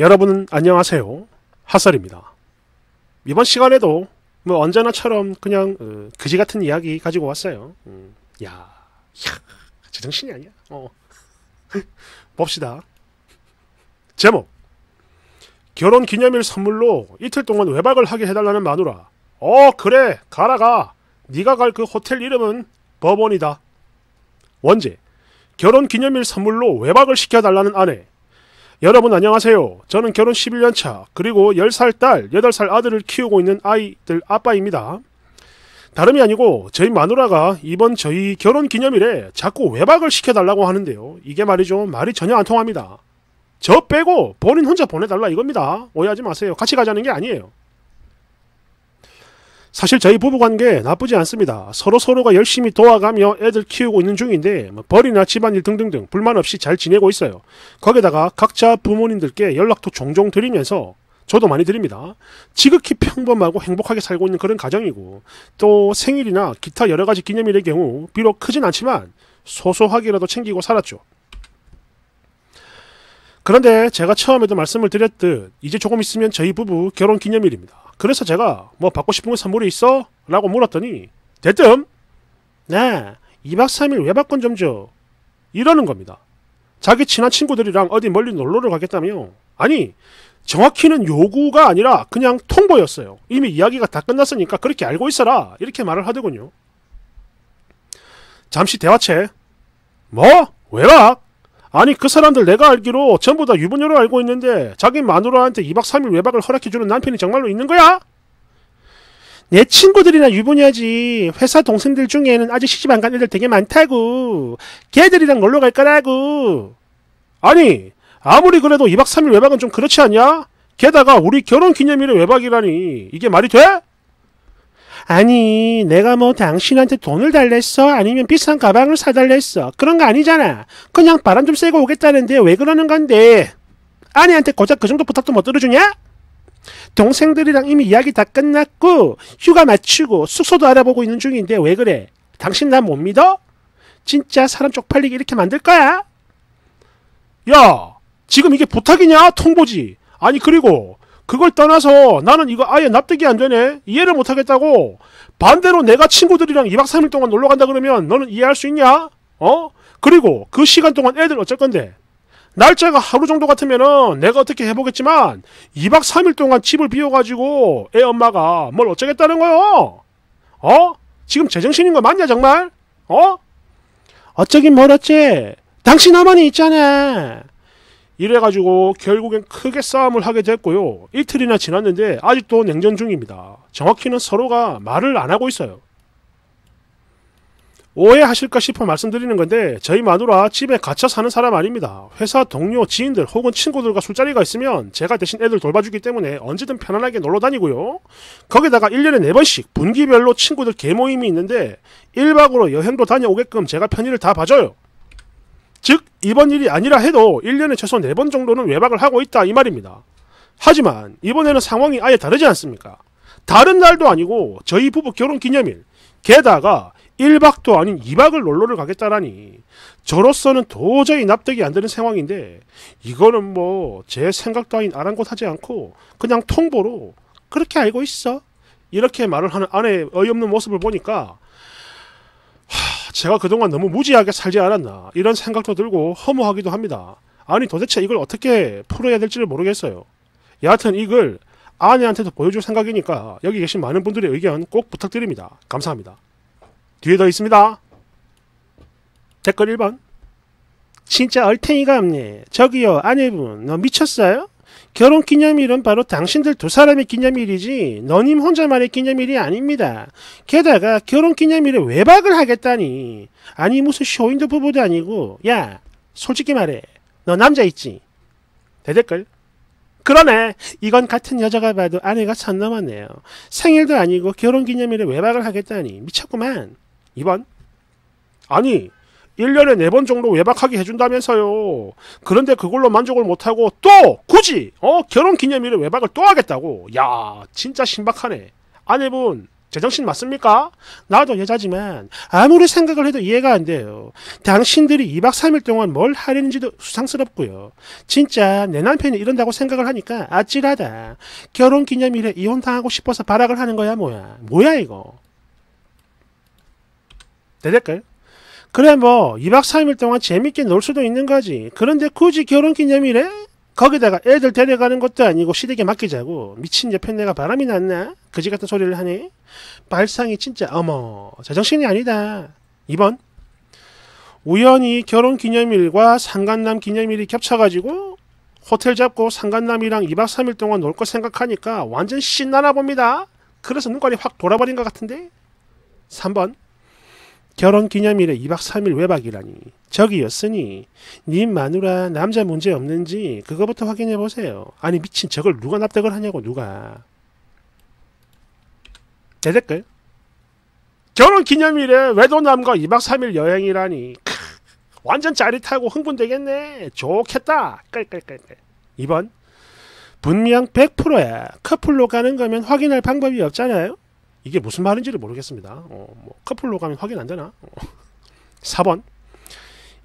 여러분 안녕하세요. 하설입니다. 이번 시간에도 뭐 언제나처럼 그냥 어, 그지 같은 이야기 가지고 왔어요. 음, 야, 야, 제정신이 아니야. 어. 봅시다. 제목 결혼 기념일 선물로 이틀 동안 외박을 하게 해달라는 마누라. 어 그래 가라 가. 네가 갈 그 호텔 이름은 법원이다 원제 결혼 기념일 선물로 외박을 시켜달라는 아내. 여러분 안녕하세요. 저는 결혼 11년차 그리고 10살 딸, 8살 아들을 키우고 있는 아이들 아빠입니다. 다름이 아니고 저희 마누라가 이번 저희 결혼 기념일에 자꾸 외박을 시켜달라고 하는데요. 이게 말이죠. 말이 전혀 안 통합니다. 저 빼고 본인 혼자 보내달라 이겁니다. 오해하지 마세요. 같이 가자는 게 아니에요. 사실 저희 부부관계 나쁘지 않습니다. 서로서로가 열심히 도와가며 애들 키우고 있는 중인데 뭐 벌이나 집안일 등등등 불만 없이 잘 지내고 있어요. 거기다가 각자 부모님들께 연락도 종종 드리면서 저도 많이 드립니다. 지극히 평범하고 행복하게 살고 있는 그런 가정이고 또 생일이나 기타 여러 가지 기념일의 경우 비록 크진 않지만 소소하게라도 챙기고 살았죠. 그런데 제가 처음에도 말씀을 드렸듯 이제 조금 있으면 저희 부부 결혼 기념일입니다. 그래서 제가 뭐 받고 싶은 건 선물이 있어? 라고 물었더니 대뜸 네 2박 3일 외박권 좀 줘. 이러는 겁니다. 자기 친한 친구들이랑 어디 멀리 놀러를 가겠다며 아니 정확히는 요구가 아니라 그냥 통보였어요. 이미 이야기가 다 끝났으니까 그렇게 알고 있어라 이렇게 말을 하더군요. 잠시 대화체 뭐? 외박? 아니 그 사람들 내가 알기로 전부 다 유부녀로 알고 있는데 자기 마누라한테 2박 3일 외박을 허락해주는 남편이 정말로 있는 거야? 내 친구들이나 유부녀지 회사 동생들 중에는 아직 시집 안 간 애들 되게 많다고 걔들이랑 놀러 갈 거라고 아니 아무리 그래도 2박 3일 외박은 좀 그렇지 않냐? 게다가 우리 결혼기념일에 외박이라니 이게 말이 돼? 아니 내가 뭐 당신한테 돈을 달랬어? 아니면 비싼 가방을 사달랬어? 그런 거 아니잖아. 그냥 바람 좀 쐬고 오겠다는데 왜 그러는 건데? 아내한테 고작 그 정도 부탁도 못 들어주냐? 동생들이랑 이미 이야기 다 끝났고 휴가 마치고 숙소도 알아보고 있는 중인데 왜 그래? 당신 나 못 믿어? 진짜 사람 쪽팔리게 이렇게 만들 거야? 야 지금 이게 부탁이냐? 통보지. 아니 그리고 그걸 떠나서 나는 이거 아예 납득이 안 되네. 이해를 못 하겠다고. 반대로 내가 친구들이랑 2박 3일 동안 놀러 간다 그러면 너는 이해할 수 있냐? 어? 그리고 그 시간 동안 애들 어쩔 건데? 날짜가 하루 정도 같으면은 내가 어떻게 해보겠지만 2박 3일 동안 집을 비워가지고 애 엄마가 뭘 어쩌겠다는 거요? 어? 지금 제정신인 거 맞냐 정말? 어? 어쩌긴 멀었지. 당신 어머니 있잖아. 이래가지고 결국엔 크게 싸움을 하게 됐고요. 이틀이나 지났는데 아직도 냉전 중입니다. 정확히는 서로가 말을 안 하고 있어요. 오해하실까 싶어 말씀드리는 건데 저희 마누라 집에 갇혀 사는 사람 아닙니다. 회사 동료, 지인들 혹은 친구들과 술자리가 있으면 제가 대신 애들 돌봐주기 때문에 언제든 편안하게 놀러 다니고요. 거기다가 1년에 4번씩 분기별로 친구들 개모임이 있는데 1박으로 여행도 다녀오게끔 제가 편의를 다 봐줘요. 즉 이번 일이 아니라 해도 1년에 최소 4번 정도는 외박을 하고 있다 이 말입니다. 하지만 이번에는 상황이 아예 다르지 않습니까? 다른 날도 아니고 저희 부부 결혼 기념일 게다가 1박도 아닌 2박을 놀러를 가겠다라니 저로서는 도저히 납득이 안 되는 상황인데 이거는 뭐 제 생각 따윈 아랑곳하지 않고 그냥 통보로 그렇게 알고 있어 이렇게 말을 하는 아내의 어이없는 모습을 보니까 제가 그동안 너무 무지하게 살지 않았나 이런 생각도 들고 허무하기도 합니다. 아니 도대체 이걸 어떻게 풀어야 될지를 모르겠어요. 여하튼 이걸 아내한테도 보여줄 생각이니까 여기 계신 많은 분들의 의견 꼭 부탁드립니다. 감사합니다. 뒤에 더 있습니다. 댓글 1번 진짜 얼탱이가 없네. 저기요 아내분 너 미쳤어요? 결혼 기념일은 바로 당신들 두 사람의 기념일이지 너님 혼자만의 기념일이 아닙니다. 게다가 결혼 기념일에 외박을 하겠다니 아니 무슨 쇼윈도 부부도 아니고 야 솔직히 말해 너 남자 있지? 대댓글 그러네 이건 같은 여자가 봐도 아내가 선 넘었네요. 생일도 아니고 결혼 기념일에 외박을 하겠다니 미쳤구만. 2번 아니 1년에 4번 정도 외박하게 해준다면서요. 그런데 그걸로 만족을 못하고 또 굳이 어 결혼 기념일에 외박을 또 하겠다고. 야 진짜 신박하네. 아내분 제정신 맞습니까? 나도 여자지만 아무리 생각을 해도 이해가 안 돼요. 당신들이 2박 3일 동안 뭘 하려는지도 수상스럽고요. 진짜 내 남편이 이런다고 생각을 하니까 아찔하다. 결혼기념일에 이혼당하고 싶어서 발악을 하는 거야 뭐야. 뭐야 이거. 대댓글 그래 뭐 2박 3일 동안 재밌게 놀 수도 있는 거지. 그런데 굳이 결혼기념일에? 거기다가 애들 데려가는 것도 아니고 시댁에 맡기자고 미친 옆에 내가 바람이 났나? 그지 같은 소리를 하니 발상이 진짜 어머 제정신이 아니다. 2번 우연히 결혼기념일과 상간남 기념일이 겹쳐가지고 호텔 잡고 상간남이랑 2박 3일 동안 놀 거 생각하니까 완전 신나나 봅니다. 그래서 눈깔이 확 돌아버린 것 같은데? 3번 결혼 기념일에 2박 3일 외박이라니. 적이었으니 님 마누라 남자 문제 없는지 그거부터 확인해 보세요. 아니 미친 저걸 누가 납득을 하냐고 누가. 대 댓글. 결혼 기념일에 외도남과 2박 3일 여행이라니. 크, 완전 짜릿하고 흥분되겠네. 좋겠다. 깔깔깔깔. 2번. 분명 100%야. 커플로 가는 거면 확인할 방법이 없잖아요. 이게 무슨 말인지를 모르겠습니다. 어, 뭐 커플로 가면 확인 안 되나? 어. 4번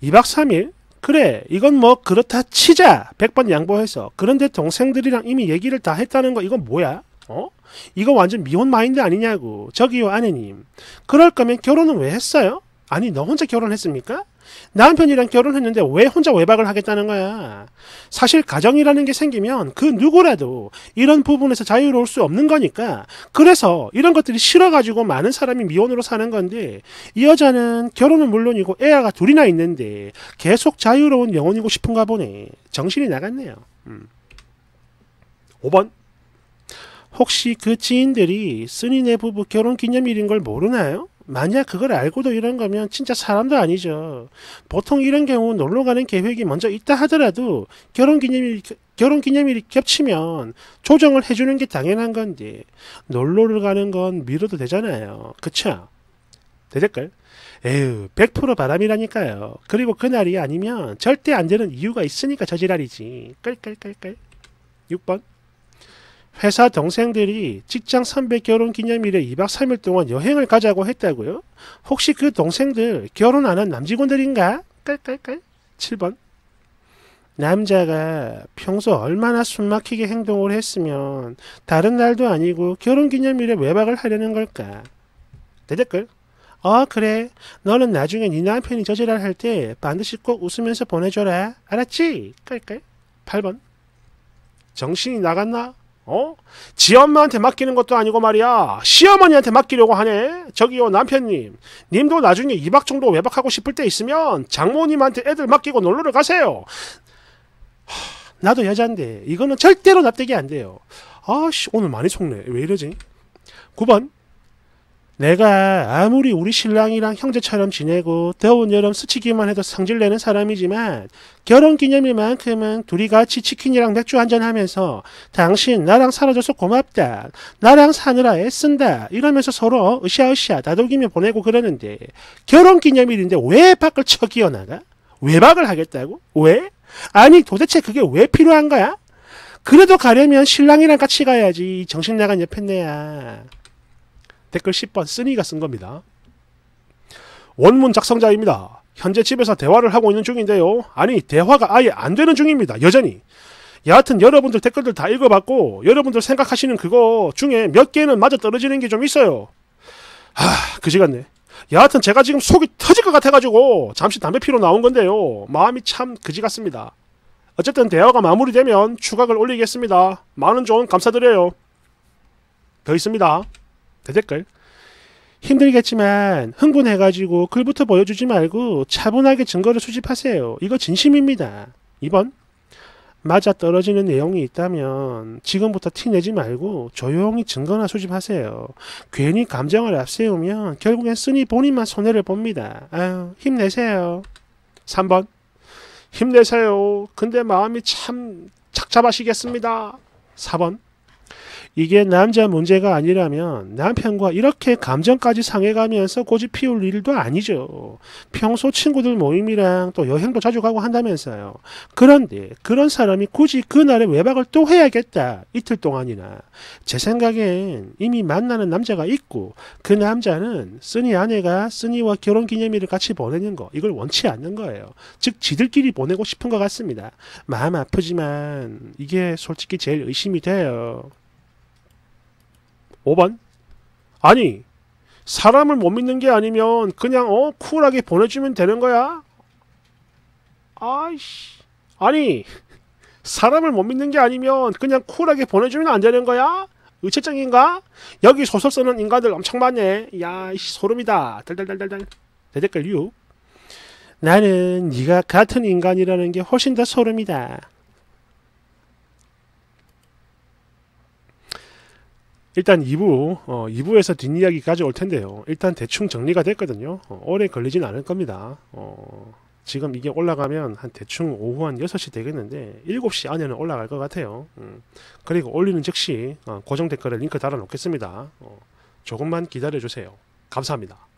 2박 3일 그래 이건 뭐 그렇다 치자 100번 양보해서 그런데 동생들이랑 이미 얘기를 다 했다는 거 이건 뭐야? 어? 이거 완전 미혼 마인드 아니냐고 저기요 아내님 그럴 거면 결혼은 왜 했어요? 아니 너 혼자 결혼했습니까? 남편이랑 결혼했는데 왜 혼자 외박을 하겠다는 거야. 사실 가정이라는 게 생기면 그 누구라도 이런 부분에서 자유로울 수 없는 거니까 그래서 이런 것들이 싫어가지고 많은 사람이 미혼으로 사는 건데 이 여자는 결혼은 물론이고 애아가 둘이나 있는데 계속 자유로운 영혼이고 싶은가 보네. 정신이 나갔네요. 음. 5번 혹시 그 지인들이 쓰니네 부부 결혼 기념일인 걸 모르나요? 만약 그걸 알고도 이런 거면 진짜 사람도 아니죠. 보통 이런 경우 놀러 가는 계획이 먼저 있다 하더라도 결혼 기념일 결혼 기념일이 겹치면 조정을 해주는 게 당연한 건데 놀러를 가는 건 미뤄도 되잖아요. 그쵸? 되댓글 에휴 100% 바람이라니까요. 그리고 그날이 아니면 절대 안 되는 이유가 있으니까 저지랄이지. 깔깔깔깔. 6번 회사 동생들이 직장 선배 결혼 기념일에 2박 3일 동안 여행을 가자고 했다고요? 혹시 그 동생들 결혼 안 한 남직원들인가? 깔깔깔. 7번. 남자가 평소 얼마나 숨막히게 행동을 했으면 다른 날도 아니고 결혼 기념일에 외박을 하려는 걸까? 대댓글. 어 그래 너는 나중에 네 남편이 저지랄 할때 반드시 꼭 웃으면서 보내줘라 알았지? 깔깔 8번 정신이 나갔나? 어? 지 엄마한테 맡기는 것도 아니고 말이야. 시어머니한테 맡기려고 하네. 저기요 남편님. 님도 나중에 2박 정도 외박하고 싶을 때 있으면 장모님한테 애들 맡기고 놀러를 가세요. 하, 나도 여잔데 이거는 절대로 납득이 안 돼요. 아씨 오늘 많이 속네. 왜 이러지? 9번 내가 아무리 우리 신랑이랑 형제처럼 지내고 더운 여름 스치기만 해도 성질내는 사람이지만 결혼기념일만큼은 둘이 같이 치킨이랑 맥주 한잔하면서 당신 나랑 살아줘서 고맙다. 나랑 사느라 애쓴다. 이러면서 서로 으쌰으쌰 다독이며 보내고 그러는데 결혼기념일인데 왜 밖을 쳐 기어나가? 외박을 하겠다고? 왜? 아니 도대체 그게 왜 필요한 거야? 그래도 가려면 신랑이랑 같이 가야지 정신 나간 옆에 내야. 댓글 10번 쓰니가 쓴 겁니다. 원문 작성자입니다. 현재 집에서 대화를 하고 있는 중인데요. 아니 대화가 아예 안 되는 중입니다. 여전히. 여하튼 여러분들 댓글들 다 읽어봤고 여러분들 생각하시는 그거 중에 몇 개는 맞아 떨어지는 게 좀 있어요. 하, 그시간네 여하튼 제가 지금 속이 터질 것 같아가지고 잠시 담배 피로 나온 건데요. 마음이 참 그지 같습니다. 어쨌든 대화가 마무리되면 추각을 올리겠습니다. 많은 조언 감사드려요. 더 있습니다. 대댓글. 힘들겠지만 흥분해가지고 글부터 보여주지 말고 차분하게 증거를 수집하세요. 이거 진심입니다. 2번. 맞아 떨어지는 내용이 있다면 지금부터 티 내지 말고 조용히 증거나 수집하세요. 괜히 감정을 앞세우면 결국엔 쓰니 본인만 손해를 봅니다. 아유, 힘내세요. 3번. 힘내세요. 근데 마음이 참 착잡하시겠습니다. 4번. 이게 남자 문제가 아니라면 남편과 이렇게 감정까지 상해가면서 고집 피울 일도 아니죠. 평소 친구들 모임이랑 또 여행도 자주 가고 한다면서요. 그런데 그런 사람이 굳이 그날에 외박을 또 해야겠다. 이틀 동안이나. 제 생각엔 이미 만나는 남자가 있고 그 남자는 쓰니 아내가 쓰니와 결혼기념일을 같이 보내는 거 이걸 원치 않는 거예요. 즉 지들끼리 보내고 싶은 것 같습니다. 마음 아프지만 이게 솔직히 제일 의심이 돼요. 5번 아니 사람을 못 믿는 게 아니면 그냥 어 쿨하게 보내주면 되는 거야 아이씨 아니 사람을 못 믿는 게 아니면 그냥 쿨하게 보내주면 안 되는 거야? 의체적인가? 여기 소설 쓰는 인간들 엄청 많네. 야, 이씨, 소름이다. 달달달달달. 대댓글 유 나는 네가 같은 인간이라는 게 훨씬 더 소름이다. 일단 2부, 어, 2부에서 뒷이야기까지 올 텐데요. 일단 대충 정리가 됐거든요. 어, 오래 걸리진 않을 겁니다. 어, 지금 이게 올라가면 한 대충 오후 한 6시 되겠는데 7시 안에는 올라갈 것 같아요. 음, 그리고 올리는 즉시 어, 고정 댓글에 링크 달아놓겠습니다. 어, 조금만 기다려주세요. 감사합니다.